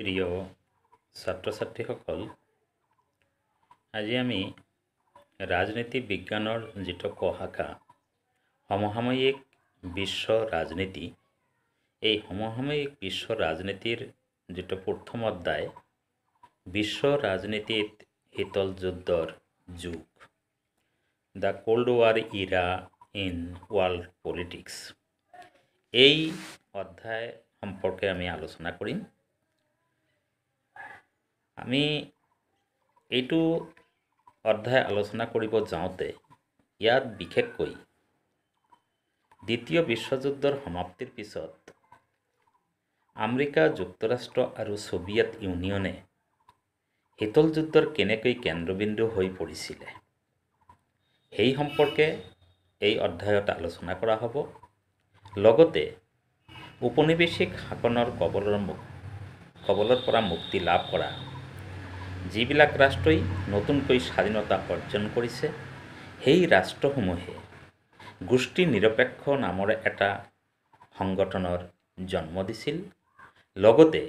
প্ৰিয় ছাত্ৰ ছাত্ৰীসকল আজি আমি ৰাজনীতি বিজ্ঞানৰ যিটো কহাকা সমসাময়িক বিশ্ব ৰাজনীতি এই সমসাময়িক বিশ্ব ৰাজনীতিৰ যিটো প্ৰথম অধ্যায় বিশ্ব ৰাজনীতিত শীতল যুদ্ধৰ যুগ the cold war era in world politics এই অধ্যায় সম্পৰ্কে আমি আলোচনা কৰিম আমি এইটো অধ্যায় আলোচনা কৰিব যাওঁতে ইয়াত বিশেষকৈ দ্বিতীয় বিশ্বযুদ্ধৰ সমাপ্তিৰ পিছত আমেৰিকা যুক্তৰাষ্ট্ৰ আৰু ছোভিয়েট ইউনিয়নে শীতল যুদ্ধৰ কেনেকৈ কেন্দ্ৰবিন্দু হৈ পৰিছিলে সেই সম্পৰ্কে এই অধ্যায়ত আলোচনা কৰা হ'ব লগতে উপনিৱেশিক শাসনৰ কবলৰ কবলৰ পৰা মুক্তি লাভ কৰা যিবিলাক ৰাষ্ট্ৰই নতুনকৈ স্বাধীনতা অৰ্জন কৰিছে সেই ৰাষ্ট্ৰসমূহে গোষ্ঠী নিৰপেক্ষ নামৰ এটা সংগঠনৰ জন্ম দিছিল লগতে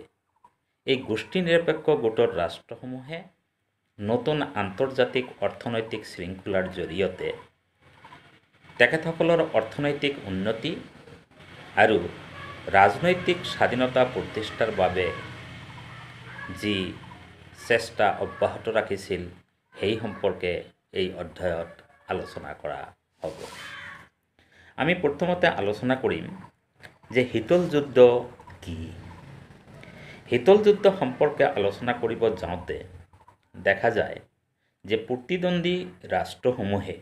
এই গোষ্ঠী নিৰপেক্ষ গোটৰ ৰাষ্ট্ৰসমূহে নতুন আন্তৰ্জাতিক অৰ্থনৈতিক শৃংখলাৰ জৰিয়তে তেখেতসকলৰ অৰ্থনৈতিক উন্নতি আৰু ৰাজনৈতিক স্বাধীনতা প্ৰতিষ্ঠাৰ বাবে যি চেষ্টা অব্যাহত ৰাখিছিল সেই সম্পৰ্কে এই অধ্যায়ত আলোচনা কৰা হ'ব আমি প্ৰথমতে আলোচনা কৰিম যে শীতল যুদ্ধ কি শীতল যুদ্ধ সম্পৰ্কে আলোচনা কৰিব যাওঁতে দেখা যায় যে প্ৰতিদ্বন্দ্বী ৰাষ্ট্ৰসমূহে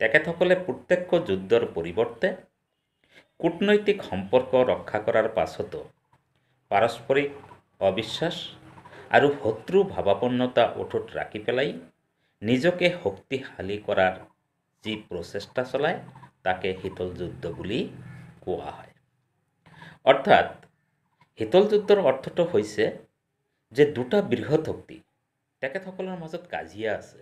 তেখেতসকলে প্ৰত্যক্ষ যুদ্ধৰ পৰিৱৰ্তে কূটনৈতিক সম্পৰ্ক ৰক্ষা কৰাৰ পাছতো পাৰস্পৰিক অবিশ্বাস আৰু শত্ৰু ভাৱাপন্নতা ওঠত ৰাখি পেলাই নিজকে শক্তিশালী কৰাৰ যি প্ৰচেষ্টা চলায় তাকে শীতল যুদ্ধ বুলি কোৱা হয় অৰ্থাৎ শীতল যুদ্ধৰ অৰ্থটো হৈছে যে দুটা বৃহৎ শক্তি তেখেতসকলৰ মাজত কাজিয়া আছে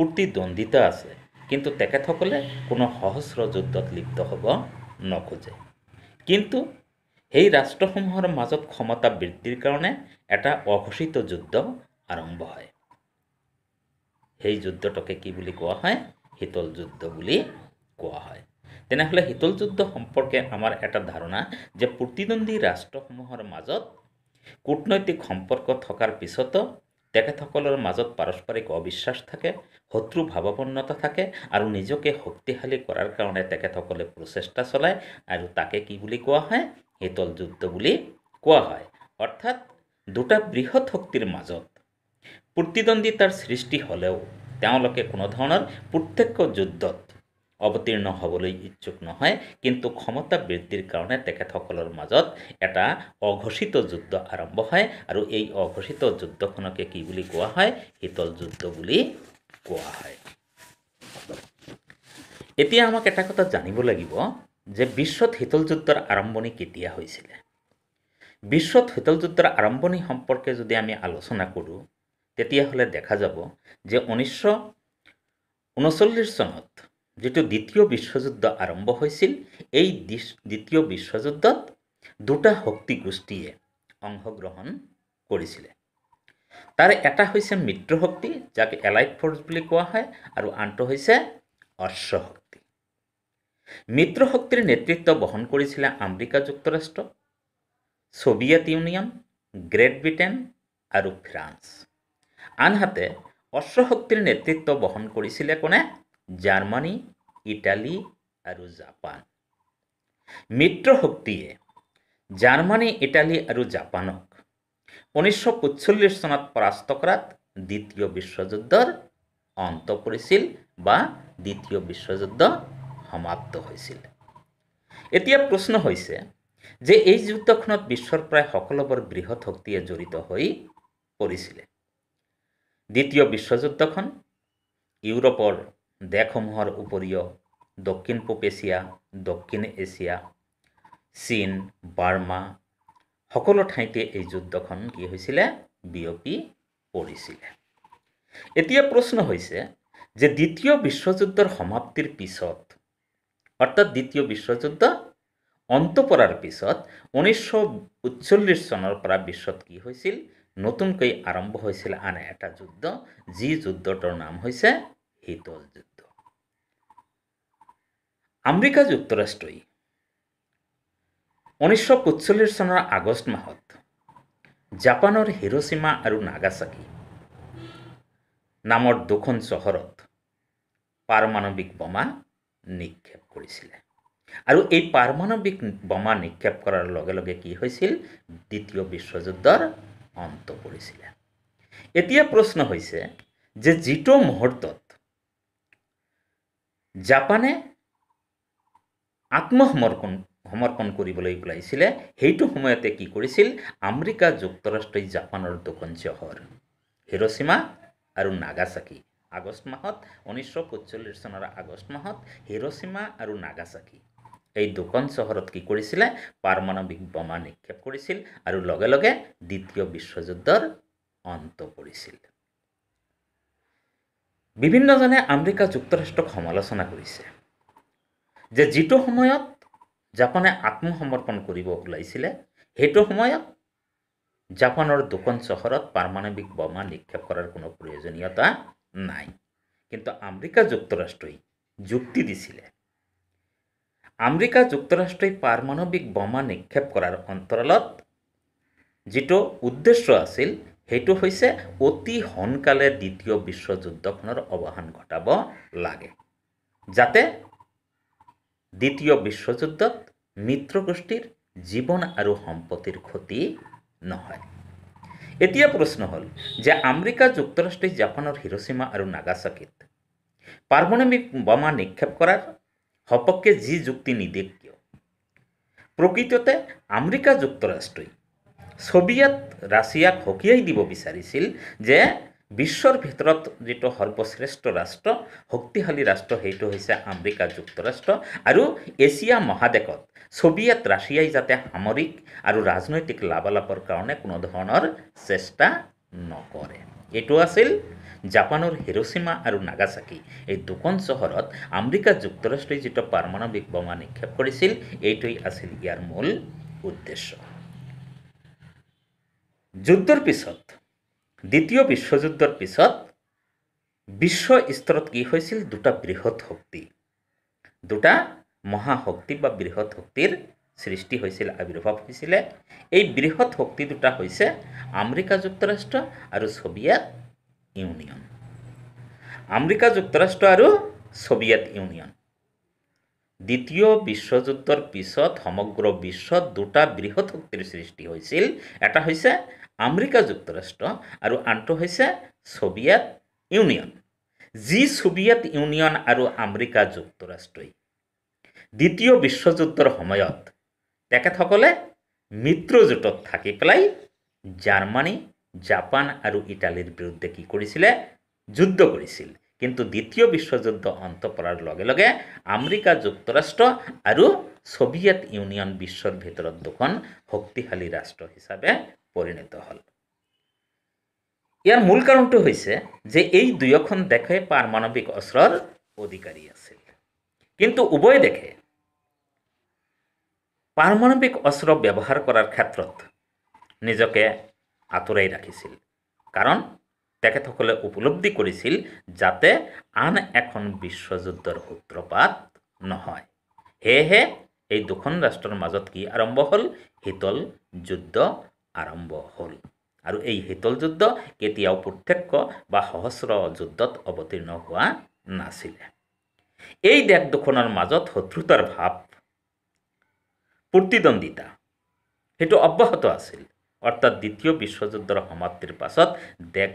প্ৰতিদ্বন্দ্বিতা আছে কিন্তু তেখেতসকলে কোনো সহস্র যুদ্ধত লিপ্ত হ'ব নখোজে কিন্তু সেই ৰাষ্ট্ৰসমূহৰ মাজত ক্ষমতা বৃদ্ধিৰ কাৰণে এটা অঘোষিত যুদ্ধ আরম্ভ হয় সেই যুদ্ধটাকে কি বুলি কোৱা হয় শীতল যুদ্ধ বুলি কোৱা হয় তেনেহ'লে শীতল যুদ্ধ সম্পৰ্কে আমাৰ এটা ধাৰণা যে প্ৰতিদ্বন্দ্বী ৰাষ্ট্ৰসমূহৰ মাজত কূটনৈতিক সম্পৰ্ক থকাৰ পিছতো তেখেতসকলৰ মাজত পাৰস্পৰিক অবিশ্বাস থাকে শত্ৰু ভাৱাপন্নতা থাকে আৰু নিজকে শক্তিশালী কৰাৰ কাৰণে তেখেতসকলে প্ৰচেষ্টা চলায় আৰু তাকে কি বুলি কোৱা হয় শীতল যুদ্ধ বুলি কোৱা হয় অৰ্থাৎ দুটা বৃহৎ শক্তিৰ মাজত প্ৰতিদ্বন্দ্বিতাৰ সৃষ্টি হ'লেও তেওঁলোকে কোনো ধৰণৰ প্ৰত্যক্ষ যুদ্ধত অৱতীৰ্ণ হ'বলৈ ইচ্ছুক নহয় কিন্তু ক্ষমতা বৃদ্ধিৰ কাৰণে তেখেতসকলৰ মাজত এটা অঘোষিত যুদ্ধ আৰম্ভ হয় আৰু এই অঘোষিত যুদ্ধখনকে কি বুলি কোৱা হয় শীতল যুদ্ধ বুলি কোৱা হয় এতিয়া আমাক এটা কথা জানিব লাগিব যে বিশ্বত শীতল যুদ্ধৰ আৰম্ভণি কেতিয়া হৈছিলে বিশ্বত শীতল যুদ্ধৰ আৰম্ভণি সম্পৰ্কে যদি আমি আলোচনা কৰোঁ তেতিয়াহ'লে দেখা যাব যে ঊনৈছশ ঊনচল্লিছ চনত যিটো দ্বিতীয় বিশ্বযুদ্ধ আৰম্ভ হৈছিল এই দ্বিতীয় বিশ্বযুদ্ধত দুটা শক্তি গোষ্ঠীয়ে অংশগ্ৰহণ কৰিছিলে তাৰে এটা হৈছে মিত্ৰ শক্তি যাক এলাইট ফ'ৰ্চ বুলি কোৱা হয় আৰু আনটো হৈছে অশ্ব শক্তি মিত্ৰ শক্তিৰ নেতৃত্ব বহন কৰিছিলে আমেৰিকা যুক্তৰাষ্ট্ৰ সোভিয়েত ইউনিয়ন গ্রেট ব্রিটেন আৰু ফ্ৰান্স আনহাতে অশ্বশক্তির নেতৃত্ব বহন কৰিছিলে কোনে জাৰ্মানী ইটালী আৰু জাপান শক্তিয়ে জাৰ্মানী ইটালী আৰু জাপানক ঊনৈছশ পঁচল্লিশ চনত পৰাস্ত কৰাত দ্বিতীয় বিশ্বযুদ্ধৰ অন্ত পড়েছিল বা দ্বিতীয় বিশ্বযুদ্ধ সমাপ্ত হৈছিল এতিয়া প্ৰশ্ন হৈছে যে এই যুদ্ধখনত বিশ্বৰ প্ৰায় সকলোবোৰ বৃহৎ শক্তিয়ে জড়িত হৈ পৰিছিলে দ্বিতীয় বিশ্বযুদ্ধখন ইউৰোপৰ দেশসমূহৰ উপৰিও দক্ষিণ পূব এছিয়া দক্ষিণ এছিয়া চীন বাৰ্মা সকলো ঠাইতে এই যুদ্ধখন কি হৈছিলে বিয়পি পৰিছিলে এতিয়া প্ৰশ্ন হৈছে যে দ্বিতীয় বিশ্বযুদ্ধৰ সমাপ্তিৰ পিছত অৰ্থাৎ দ্বিতীয় বিশ্বযুদ্ধ অন্ত পৰাৰ পিছত ঊনৈছশ উৎচল্লিছ চনৰ পৰা বিশ্বত কি হৈছিল নতুনকৈ আৰম্ভ হৈছিল আন এটা যুদ্ধ যি যুদ্ধটোৰ নাম হৈছে শীতল যুদ্ধ আমেৰিকা যুক্তৰাষ্ট্ৰই ঊনৈছশ পঁচল্লিশ চনৰ আগষ্ট মাহত জাপানৰ হিরোসীমা আৰু নাগাসাকি নামৰ দুখন চহৰত পাৰমাণৱিক বোমা নিক্ষেপ কৰিছিলে আৰু এই পাৰমাণৱিক বোমা নিক্ষেপ কৰাৰ লগে লগে কি হৈছিল দ্বিতীয় বিশ্বযুদ্ধৰ অন্ত পৰিছিলে এতিয়া প্ৰশ্ন হৈছে যে যিটো মুহূৰ্তত জাপানে আত্মসমৰ্পণ সমৰ্পণ কৰিবলৈ ওলাইছিলে সেইটো সময়তে কি কৰিছিল আমেৰিকা যুক্তৰাষ্ট্ৰই জাপানৰ দুখন চহৰ হিৰচীমা আৰু নাগাচাকি আগষ্ট মাহত ঊনৈছশ পঞ্চল্লিছ চনৰ আগষ্ট মাহত হিৰচীমা আৰু নাগাচাকি এই দোকান চহৰত কি কৰিছিলে পাৰমাণৱিক বোমা নিক্ষেপ কৰিছিল আৰু লগে লগে দ্বিতীয় বিশ্বযুদ্ধৰ অন্ত পৰিছিল বিভিন্নজনে আমেৰিকা যুক্তৰাষ্ট্ৰক সমালোচনা কৰিছে যে যিটো সময়ত জাপানে আত্মসমৰ্পণ কৰিব ওলাইছিলে সেইটো সময়ত জাপানৰ দোকান চহৰত পাৰমাণৱিক বোমা নিক্ষেপ কৰাৰ কোনো প্ৰয়োজনীয়তা নাই কিন্তু আমেৰিকা যুক্তৰাষ্ট্ৰই যুক্তি দিছিলে আমেরিকা যুক্তরাষ্ট্রে পারমাণবিক বোমা নিক্ষেপ কৰাৰ অন্তৰালত যিটো উদ্দেশ্য আছিল সেইটো হৈছে অতি সোনকালে দ্বিতীয় বিশ্বযুদ্ধখনৰ অৱসান ঘটাব লাগে যাতে দ্বিতীয় বিশ্বযুদ্ধত মিত্ৰগোষ্ঠীৰ জীৱন আৰু সম্পত্তিৰ ক্ষতি নহয় এতিয়া প্ৰশ্ন হ'ল যে আমেৰিকা যুক্তৰাষ্ট্ৰই জাপানৰ হিৰোচিমা আৰু নাগাচাকিত পাৰমাণৱিক বোমা নিক্ষেপ কৰাৰ সপক্ষে যি যুক্তি নিদিয়ে কিয় প্ৰকৃততে আমেৰিকা যুক্তৰাষ্ট্ৰই ছবিয়াত ৰাছিয়াক সকীয়াই দিব বিচাৰিছিল যে বিশ্বৰ ভিতৰত যিটো সৰ্বশ্ৰেষ্ঠ ৰাষ্ট্ৰ শক্তিশালী ৰাষ্ট্ৰ সেইটো হৈছে আমেৰিকা যুক্তৰাষ্ট্ৰ আৰু এছিয়া মহাদেশত ছবিয়াত ৰাছিয়াই যাতে সামৰিক আৰু ৰাজনৈতিক লাভালাভৰ কাৰণে কোনো ধৰণৰ চেষ্টা নকৰে এইটো আছিল জাপানৰ হিৰোচিমা আৰু নাগাচাকি এই দুখন চহৰত আমেৰিকা যুক্তৰাষ্ট্ৰই যিটো পাৰমাণৱিক বোমা নিক্ষেপ কৰিছিল এইটোৱেই আছিল ইয়াৰ মূল উদ্দেশ্য যুদ্ধৰ পিছত দ্বিতীয় বিশ্বযুদ্ধৰ পিছত বিশ্ব স্তৰত কি হৈছিল দুটা বৃহৎ শক্তি দুটা মহাশক্তি বা বৃহৎ শক্তিৰ সৃষ্টি হৈছিল আবিৰ্ভাৱ হৈছিলে এই বৃহৎ শক্তি দুটা হৈছে আমেৰিকা যুক্তৰাষ্ট্ৰ আৰু ছবিয়েট ইউনিয়ন আমেরিকা যুক্তৰাষ্ট্ৰ আৰু ছোভিয়েট ইউনিয়ন দ্বিতীয় বিশ্বযুদ্ধৰ পিছত সমগ্ৰ বিশ্বত দুটা বৃহৎ শক্তিৰ সৃষ্টি হৈছিল এটা হৈছে আমেৰিকা যুক্তৰাষ্ট্ৰ আৰু আনটো হৈছে ছোভিয়েট ইউনিয়ন যি ছোভিয়েট ইউনিয়ন আৰু আমেৰিকা যুক্তৰাষ্ট্ৰই দ্বিতীয় বিশ্বযুদ্ধৰ সময়ত তেখেতসকলে মিত্ৰজোঁটত থাকি পেলাই জাৰ্মানী জাপান আৰু ইটালীৰ বিৰুদ্ধে কি কৰিছিলে যুদ্ধ কৰিছিল কিন্তু দ্বিতীয় বিশ্বযুদ্ধ অন্ত পড়ার লগে লগে আমেৰিকা যুক্তৰাষ্ট্ৰ আৰু ছোভিয়েট ইউনিয়ন বিশ্বৰ ভিতৰত দুখন শক্তিশালী ৰাষ্ট্ৰ হিচাপে পৰিণত হ'ল ইয়াৰ মূল কাৰণটো হৈছে যে এই দুয়োখন দেশে পাৰমাণৱিক অস্ত্ৰৰ অধিকাৰী আছিল কিন্তু উভয় দেখে পাৰমাণৱিক অস্ত্ৰ ব্যৱহাৰ কৰাৰ ক্ষেত্ৰত নিজকে আতরাই রাখিছিল কাৰণ তেখেতসকলে উপলব্ধি কৰিছিল যাতে আন এখন বিশ্বযুদ্ধৰ সূত্ৰপাত নহয় সেয়েহে এই দুখন ৰাষ্ট্ৰৰ মাজত কি আৰম্ভ হ'ল শীতল যুদ্ধ আৰম্ভ হ'ল আৰু এই শীতল যুদ্ধ কেতিয়াও প্ৰত্যক্ষ বা সহস্ৰ যুদ্ধত অৱতীৰ্ণ হোৱা নাছিলে এই দেশ দুখনৰ মাজত শত্ৰুতাৰ ভাৱ প্ৰতিদ্বন্দ্বিতা সেইটো অব্যাহত আছিল অর্থাৎ দ্বিতীয় বিশ্বযুদ্ধৰ সমাপ্তিৰ পাছত দেশ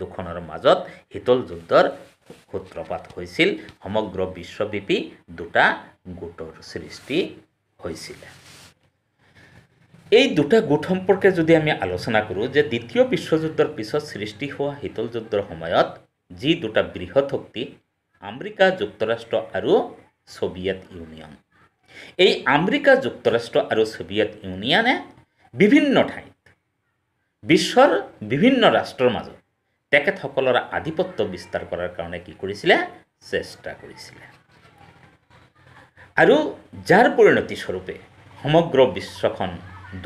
দুখনৰ মাজত শীতল যুদ্ধৰ সূত্ৰপাত হৈছিল সমগ্ৰ বিশ্বব্যাপী দুটা গোটৰ সৃষ্টি হৈছিলে এই দুটা গোট সম্পৰ্কে যদি আমি আলোচনা কৰোঁ যে দ্বিতীয় বিশ্বযুদ্ধৰ পিছত সৃষ্টি হোৱা শীতল যুদ্ধৰ সময়ত যি দুটা বৃহৎ শক্তি আমেৰিকা যুক্তৰাষ্ট্ৰ আৰু ছোভিয়েট ইউনিয়ন এই আমেৰিকা যুক্তৰাষ্ট্ৰ আৰু ছোভিয়েট ইউনিয়নে বিভিন্ন ঠাইত বিশ্বৰ বিভিন্ন ৰাষ্ট্ৰৰ মাজত তেখেতসকলৰ আধিপত্য বিস্তাৰ কৰাৰ কাৰণে কি কৰিছিলে চেষ্টা কৰিছিলে আৰু যাৰ পৰিণতিস্বৰূপে সমগ্ৰ বিশ্বখন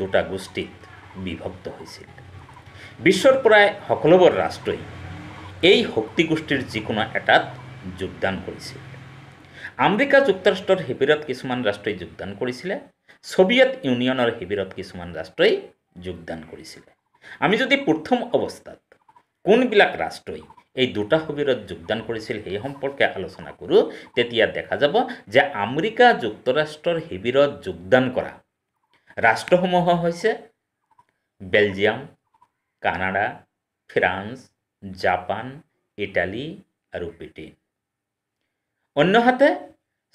দুটা গোষ্ঠীত বিভক্ত হৈছিল বিশ্বৰ পৰাই সকলোবোৰ ৰাষ্ট্ৰই এই শক্তি গোষ্ঠীৰ যিকোনো এটাত যোগদান কৰিছিল আমেৰিকা যুক্তৰাষ্ট্ৰৰ শিবিৰত কিছুমান ৰাষ্ট্ৰই যোগদান কৰিছিলে ছোভিয়েট ইউনিয়নৰ শিবিৰত কিছুমান ৰাষ্ট্ৰই যোগদান কৰিছিলে আমি যদি প্রথম অবস্থাত কোনবিলাক ৰাষ্ট্ৰই এই দুটা শিবিৰত যোগদান কৰিছিল সেই সম্পৰ্কে আলোচনা কৰোঁ তেতিয়া দেখা যাব যে আমেৰিকা যুক্তৰাষ্ট্ৰৰ শিবিৰত যোগদান কৰা ৰাষ্ট্ৰসমূহ হৈছে Belgium Canada France Japan Italy আৰু ব্ৰিটেইন অন্যহাতে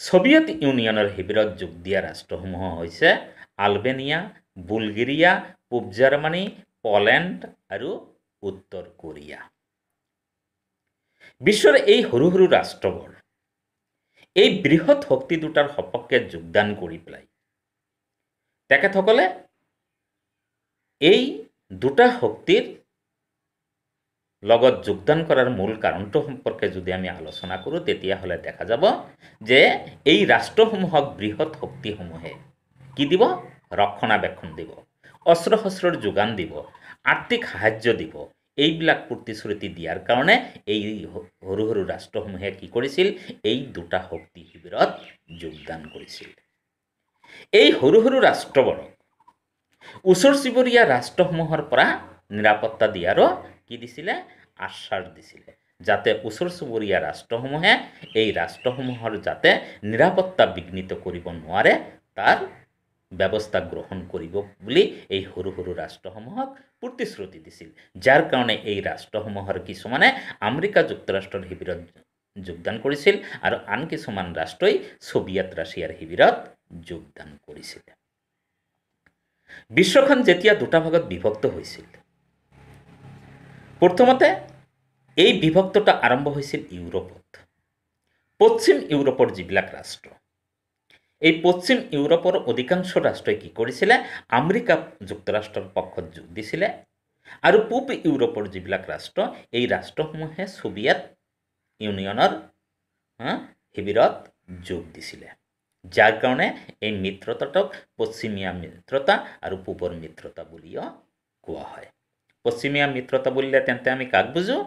সোভিয়েত ইউনিয়নৰ শিবিৰত যোগ দিয়া ৰাষ্ট্ৰসমূহ হৈছে আলবেনিয়া বুলগেৰিয়া পূব জাৰ্মানী পলেণ্ড আৰু উত্তৰ কোৰিয়া বিশ্বৰ এই সৰু সৰু ৰাষ্ট্ৰবোৰ এই বৃহৎ শক্তি দুটাৰ সপক্ষে যোগদান কৰি পেলাই তেখেতসকলে এই দুটা শক্তিৰ লগত যোগদান কৰাৰ মূল কাৰণটো সম্পৰ্কে যদি আমি আলোচনা কৰোঁ তেতিয়াহ'লে দেখা যাব যে এই ৰাষ্ট্ৰসমূহক বৃহৎ শক্তিসমূহে কি দিব ৰক্ষণাবেক্ষণ দিব অস্ত্ৰ শস্ত্ৰৰ যোগান দিব আৰ্থিক সাহাৰ্য দিব এইবিলাক প্ৰতিশ্ৰুতি দিয়াৰ কাৰণে এই সৰু সৰু ৰাষ্ট্ৰসমূহে কি কৰিছিল এই দুটা শক্তি শিবিৰত যোগদান কৰিছিল এই সৰু সৰু ৰাষ্ট্ৰবোৰক ওচৰ চুবুৰীয়া ৰাষ্ট্ৰসমূহৰ পৰা নিৰাপত্তা দিয়াৰো কি দিছিলে আশ্বাস দিছিলে যাতে ওচৰ চুবুৰীয়া ৰাষ্ট্ৰসমূহে এই ৰাষ্ট্ৰসমূহৰ যাতে নিৰাপত্তা বিঘ্নিত কৰিব নোৱাৰে তাৰ ব্যৱস্থা গ্ৰহণ কৰিব বুলি এই সৰু সৰু ৰাষ্ট্ৰসমূহক প্ৰতিশ্ৰুতি দিছিল যাৰ কাৰণে এই ৰাষ্ট্ৰসমূহৰ কিছুমানে আমেৰিকা যুক্তৰাষ্ট্ৰৰ শিবিৰত যোগদান কৰিছিল আৰু আন কিছুমান ৰাষ্ট্ৰই ছোভিয়েট ৰাছিয়াৰ শিবিৰত যোগদান কৰিছিল বিশ্বখন যেতিয়া দুটা ভাগত বিভক্ত হৈছিল প্ৰথমতে এই বিভক্তটা আৰম্ভ হৈছিল ইউৰোপত পশ্চিম ইউৰোপৰ যিবিলাক ৰাষ্ট্ৰ এই পশ্চিম ইউরোপের অধিকাংশ রাষ্ট্রই কি কৰিছিলে আমেরিকা যুক্তরাষ্ট্রর পক্ষত যোগ দিছিলে আৰু পূব ইউৰোপৰ যিবিলাক ৰাষ্ট্ৰ এই ৰাষ্ট্ৰসমূহে ছোভিয়েট ইউনিয়নৰ হ্যাঁ, শিবিৰত যোগ দিছিলে যাৰ কাৰণে এই মিত্ৰতাটোক পশ্চিমীয়া মিত্ৰতা আৰু পূবৰ মিত্ৰতা বুলিও কোৱা হয় পশ্চিমীয়া মিত্ৰতা বুলিলে তেন্তে আমি কাক বুজোঁ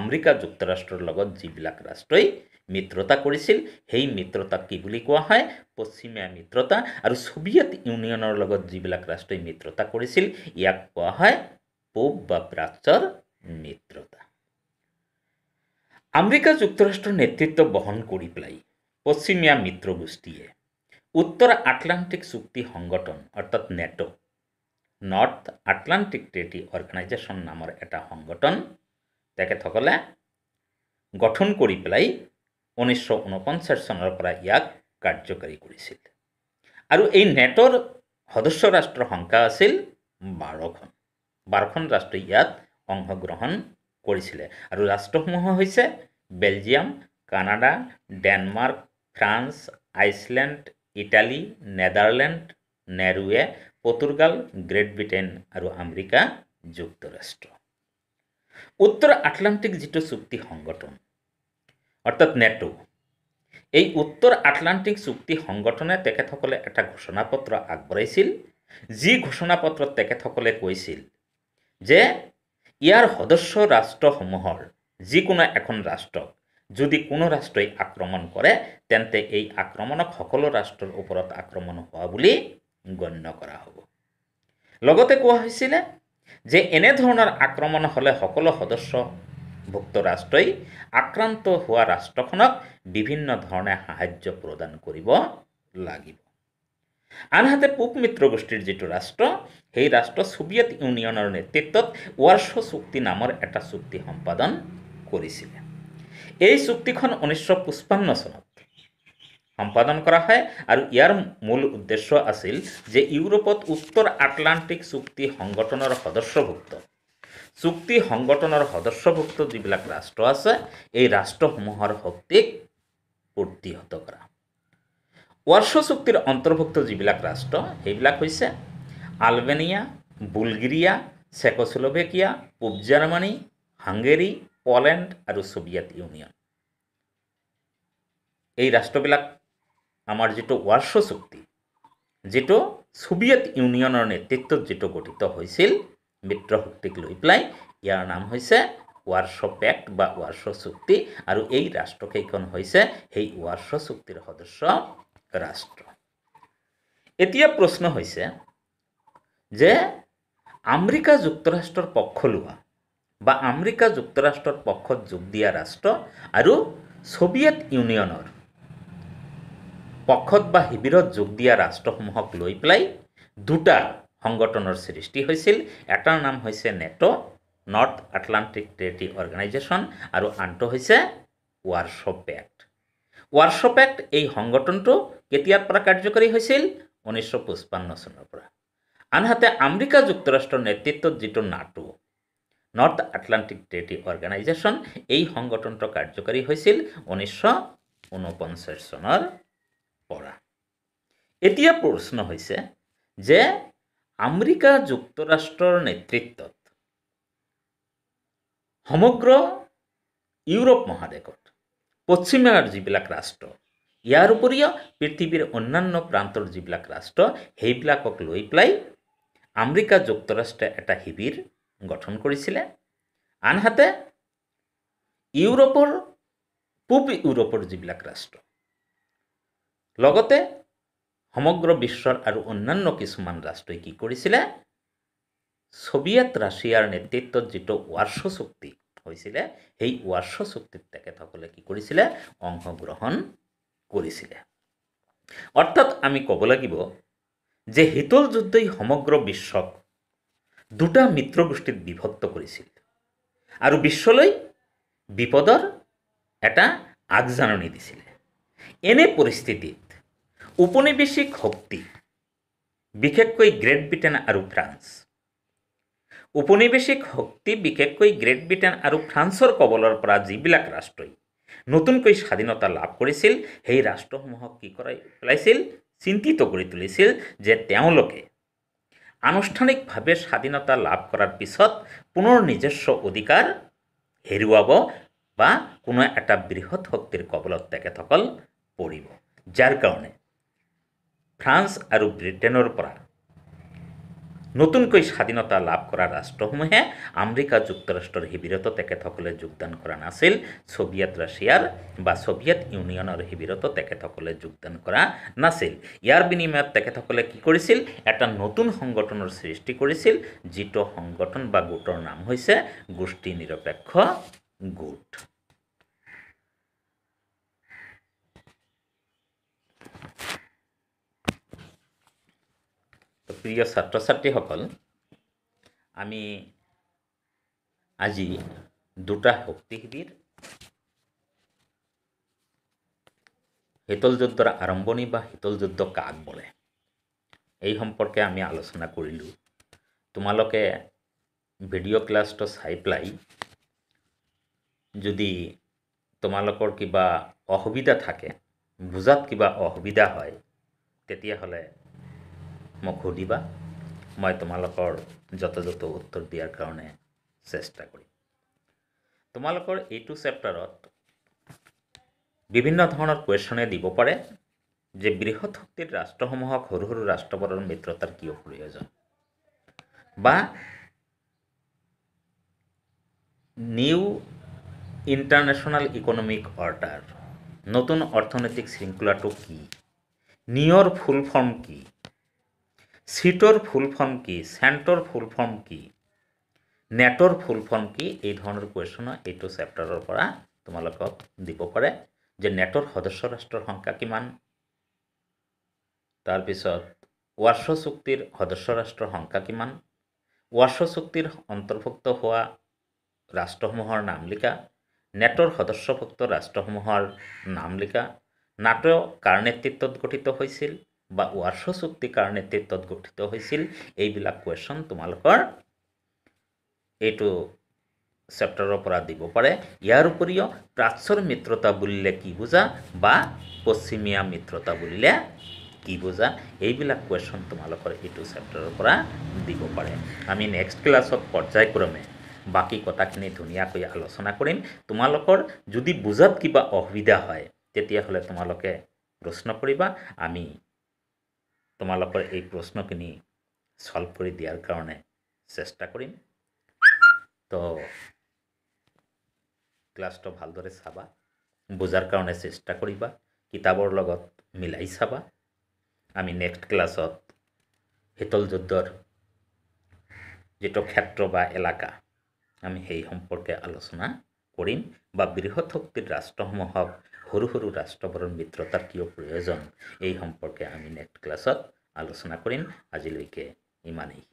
আমেৰিকা যুক্তৰাষ্ট্ৰৰ লগত যিবিলাক ৰাষ্ট্ৰই মিত্ৰতা কৰিছিল সেই মিত্ৰতাক কি বুলি কোৱা হয় পশ্চিমীয়া মিত্ৰতা আৰু ছোভিয়েট ইউনিয়নৰ লগত যিবিলাক ৰাষ্ট্ৰই মিত্ৰতা কৰিছিল ইয়াক কোৱা হয় পূব বা প্ৰাচ্যৰ মিত্ৰতা আমেৰিকা যুক্তৰাষ্ট্ৰৰ নেতৃত্ব বহন কৰি পেলাই পশ্চিমীয়া মিত্ৰগোষ্ঠীয়ে উত্তৰ আটলান্টিক চুক্তি সংগঠন অৰ্থাৎ NATO North Atlantic Treaty Organization নামৰ এটা সংগঠন তেখেতসকলে গঠন কৰি পেলাই ঊনৈছশ ঊনপঞ্চাছ চনৰ পৰা ইয়াক কাৰ্যকৰী কৰিছিল আৰু এই নেটৰ সদস্য ৰাষ্ট্ৰৰ সংখ্যা আছিল বাৰখন বাৰখন ৰাষ্ট্ৰ ইয়াত অংশগ্ৰহণ কৰিছিলে আৰু ৰাষ্ট্ৰসমূহ হৈছে Belgium Canada Denmark France Iceland Italy Netherlands Norway Portugal Great Britain আৰু আমেৰিকা যুক্তৰাষ্ট্ৰ উত্তৰ আটলাণ্টিক যিটো চুক্তি সংগঠন অৰ্থাৎ নেটো এই উত্তৰ আটলাণ্টিক চুক্তি সংগঠনে তেখেতসকলে এটা ঘোষণা পত্ৰ আগবঢ়াইছিল যি ঘোষণা পত্ৰত তেখেতসকলে কৈছিল যে ইয়াৰ সদস্য ৰাষ্ট্ৰসমূহৰ যিকোনো এখন ৰাষ্ট্ৰক যদি কোনো ৰাষ্ট্ৰই আক্ৰমণ কৰে তেন্তে এই আক্ৰমণক সকলো ৰাষ্ট্ৰৰ ওপৰত আক্ৰমণ হোৱা বুলি গণ্য কৰা হ'ব লগতে কোৱা হৈছিলে যে এনেধৰণৰ আক্ৰমণ হ'লে সকলো সদস্য ভুক্ত রাষ্ট্রই আক্ৰান্ত হোৱা ৰাষ্ট্ৰখনক বিভিন্ন ধৰণে সাহায্য প্ৰদান কৰিব লাগিব আনহাতে পূব মিত্র গোষ্ঠীর যিটো ৰাষ্ট্ৰ সেই ৰাষ্ট্ৰ সোভিয়েত ইউনিয়নৰ নেতৃত্বত ওয়ার্শ চুক্তি নামৰ এটা চুক্তি সম্পাদন কৰিছিলে এই চুক্তিখন ঊনৈছশ পুষ্পান্ন চনত সম্পাদন কৰা হয় আৰু ইয়াৰ মূল উদ্দেশ্য আছিল যে ইউৰোপত উত্তৰ আটলাণ্টিক চুক্তি সংগঠনৰ সদস্যভুক্ত চুক্তি সংগঠনৰ সদস্যভুক্ত যিবিলাক ৰাষ্ট্ৰ আছে এই ৰাষ্ট্ৰসমূহৰ শক্তিক প্রতিহত কৰা ওয়ার্শ চুক্তিৰ অন্তৰ্ভুক্ত যিবিলাক ৰাষ্ট্ৰ সেইবিলাক হৈছে আলবেনিয়া বুলগেরিয়া চেকোসলোভেকিয়া পূব জাৰ্মানী হাংগেৰী পলেণ্ড আৰু সোভিয়েত ইউনিয়ন এই ৰাষ্ট্ৰবিলাক আমাৰ যিটো ওয়ার্শ চুক্তি যিটো ছোভিয়েট ইউনিয়নৰ নেতৃত্বত যিটো গঠিত হৈছিল মিত্ৰ শক্তিক লৈ পেলাই ইয়াৰ নাম হৈছে ৱাৰ্ছ পেক্ট বা ৱাৰ্ছ চুক্তি আৰু এই ৰাষ্ট্ৰকেইখন হৈছে সেই ৱাৰ্ছ চুক্তিৰ সদস্য ৰাষ্ট্ৰ এতিয়া প্ৰশ্ন হৈছে যে আমেৰিকা যুক্তৰাষ্ট্ৰৰ পক্ষ লোৱা বা আমেৰিকা যুক্তৰাষ্ট্ৰৰ পক্ষত যোগ দিয়া ৰাষ্ট্ৰ আৰু ছোভিয়েট ইউনিয়নৰ পক্ষত বা শিবিৰত যোগ দিয়া ৰাষ্ট্ৰসমূহক লৈ পেলাই দুটা সংগঠনৰ সৃষ্টি হৈছিল এটাৰ নাম হৈছে NATO North Atlantic Treaty Organization আৰু আনটো হৈছে ৱাৰ্চপ এক্ট ৱাৰ্চপ এক্ট এই সংগঠনটো কেতিয়াৰ পৰা কাৰ্যকৰী হৈছিল ঊনৈছশ পঁচপন্ন চনৰ পৰা আনহাতে আমেৰিকা যুক্তৰাষ্ট্ৰৰ নেতৃত্বত যিটো NATO North Atlantic Treaty Organization এই সংগঠনটো কাৰ্যকৰী হৈছিল ঊনৈছশ ঊনপঞ্চাছ চনৰ পৰা এতিয়া প্ৰশ্ন হৈছে যে আমেৰিকা যুক্তৰাষ্ট্ৰৰ নেতৃত্বত সমগ্ৰ ইউৰোপ মহাদেশত পশ্চিমাৰ যিবিলাক ৰাষ্ট্ৰ ইয়াৰ উপৰিও পৃথিৱীৰ অন্যান্য প্ৰান্তৰ যিবিলাক ৰাষ্ট্ৰ সেইবিলাকক লৈ পেলাই আমেৰিকা যুক্তৰাষ্ট্ৰে এটা শিবিৰ গঠন কৰিছিলে আনহাতে ইউৰোপৰ পূব ইউৰোপৰ যিবিলাক ৰাষ্ট্ৰ লগতে সমগ্ৰ বিশ্বৰ আৰু অন্যান্য কিছুমান ৰাষ্ট্ৰই কি কৰিছিলে ছোভিয়েট ৰাছিয়াৰ নেতৃত্বত যিটো ৱাৰ্ছ চুক্তি হৈছিলে সেই ৱাৰ্ছ চুক্তিত তেখেতসকলে কি কৰিছিলে অংশগ্ৰহণ কৰিছিলে অৰ্থাৎ আমি ক'ব লাগিব যে শীতল যুদ্ধই সমগ্ৰ বিশ্বক দুটা মিত্ৰগোষ্ঠীত বিভক্ত কৰিছিল আৰু বিশ্বলৈ বিপদৰ এটা আগজাননী দিছিলে এনে পৰিস্থিতিত উপনিবেশিক শক্তি বিশেষকৈ গ্ৰেট ব্ৰিটেইন আৰু ফ্ৰান্স উপনিবেশিক শক্তি বিশেষকৈ গ্ৰেট ব্ৰিটেইন আৰু ফ্ৰান্সৰ কবলৰ পৰা যিবিলাক ৰাষ্ট্ৰই নতুনকৈ স্বাধীনতা লাভ কৰিছিল সেই ৰাষ্ট্ৰসমূহক কি কৰাই পেলাইছিল চিন্তিত কৰি তুলিছিল যে তেওঁলোকে আনুষ্ঠানিকভাৱে স্বাধীনতা লাভ কৰাৰ পিছত পুনৰ নিজস্ব অধিকাৰ হেৰুৱাব বা কোনো এটা বৃহৎ শক্তিৰ কবলত তেখেতসকল পৰিব যাৰ কাৰণে ফ্ৰান্স আৰু ব্ৰিটেইনৰ পৰা নতুনকৈ স্বাধীনতা লাভ কৰা ৰাষ্ট্ৰসমূহে আমেৰিকা যুক্তৰাষ্ট্ৰৰ শিবিরত তেখেতসকলে যোগদান কৰা নাছিল সোভিয়েত ৰাছিয়াৰ বা সোভিয়েত ইউনিয়নৰ শিবিৰতো তেখেতসকলে যোগদান কৰা নাছিল ইয়াৰ বিনিময়ত তেখেতসকলে কি কৰিছিল এটা নতুন সংগঠনৰ সৃষ্টি কৰিছিল যিটো সংগঠন বা গোটৰ নাম হৈছে গোষ্ঠী নিৰপেক্ষ গোট প্রিয় প্ৰিয় ছাত্ৰ ছাত্ৰীসকল আমি আজি দুটা শক্তি শিবির শীতল যুদ্ধৰ আৰম্ভণি বা শীতল যুদ্ধ কাক বলে এই সম্পৰ্কে আমি আলোচনা কৰিলোঁ তোমালোকে ভিডিঅ' ক্লাছটো চাই পেলাই যদি তোমালোকৰ কিবা অসুবিধা থাকে বুজাত কিবা অসুবিধা হয় তেতিয়াহ'লে মোক সুধিবা মই তোমালোকৰ যথাযথ উত্তৰ দিয়াৰ কাৰণে চেষ্টা কৰিম তোমালোকৰ এইটো চেপ্টাৰত বিভিন্ন ধৰণৰ কুৱেশ্যনে দিব পাৰে যে বৃহৎ শক্তিৰ ৰাষ্ট্ৰসমূহক সৰু সৰু ৰাষ্ট্ৰবোৰৰ মিত্ৰতাৰ কিয় প্ৰয়োজন বা নিউ ইণ্টাৰনেশ্যনেল ইকনমিক অৰ্ডাৰ নতুন অৰ্থনৈতিক শৃংখলাটো কি নিয়ৰ ফুল ফৰ্ম কি সিটোর ফুল ফর্ম কী সেন্টোর ফুল ফর্ম কী নেটৰ ফুল ফৰ্ম কি এই ধৰণৰ কুৱেশ্যন এইটো চেপ্টাৰৰ পৰা তোমালোকক দিব পাৰে যে নেটৰ সদস্য ৰাষ্ট্ৰৰ সংখ্যা কিমান তাৰপিছত ৱাৰ্ছ চুক্তিৰ সদস্য ৰাষ্ট্ৰৰ সংখ্যা কিমান ৱাৰ্ছ চুক্তিৰ অন্তৰ্ভুক্ত হোৱা ৰাষ্ট্ৰসমূহৰ নামলিকা লিখা নেটৰ সদস্যভুক্ত ৰাষ্ট্ৰসমূহৰ নামলিকা লিখা নাটো কাৰ নেতৃত্বত গঠিত হৈছিল বা ৱাৰ্ছ চুক্তি কাৰণে তৃত্বত গঠিত হৈছিল এইবিলাক কুৱেশ্যন তোমালোকৰ এইটো চেপ্টাৰৰ পৰা দিব পাৰে ইয়াৰ উপৰিও প্রাচ্যর মিত্ৰতা বুলিলে কি বুজা বা পশ্চিমীয়া মিত্ৰতা বুলিলে কি বুজা এইবিলাক কুৱেশ্যন তোমালোকৰ এইটো চেপ্টাৰৰ পৰা দিব পাৰে আমি নেক্সট ক্লাছত পৰ্যায়ক্ৰমে বাকী কথাখিনি ধুনীয়াকৈ আলোচনা কৰিম তোমালোকৰ যদি বুজাত কিবা অসুবিধা হয় তেতিয়াহ'লে তোমালোকে প্ৰশ্ন কৰিবা আমি তোমালোকৰ এই প্ৰশ্নখিনি ছল্ভ কৰি দিয়াৰ কাৰণে চেষ্টা কৰিম তো ক্লাছটো ভালদৰে চাবা বুজাৰ কাৰণে চেষ্টা কৰিবা কিতাপৰ লগত মিলাই চাবা আমি নেক্সট ক্লাছত শীতল যুদ্ধৰ যিটো ক্ষেত্ৰ বা এলেকা আমি সেই সম্পৰ্কে আলোচনা কৰিম বা বৃহৎ শক্তিৰ ৰাষ্ট্ৰসমূহক সৰু সৰু ৰাষ্ট্ৰবোৰৰ মিত্ৰতাৰ কিয় প্ৰয়োজন এই সম্পৰ্কে আমি নেক্সট ক্লাছত আলোচনা কৰিম আজিলৈকে ইমানেই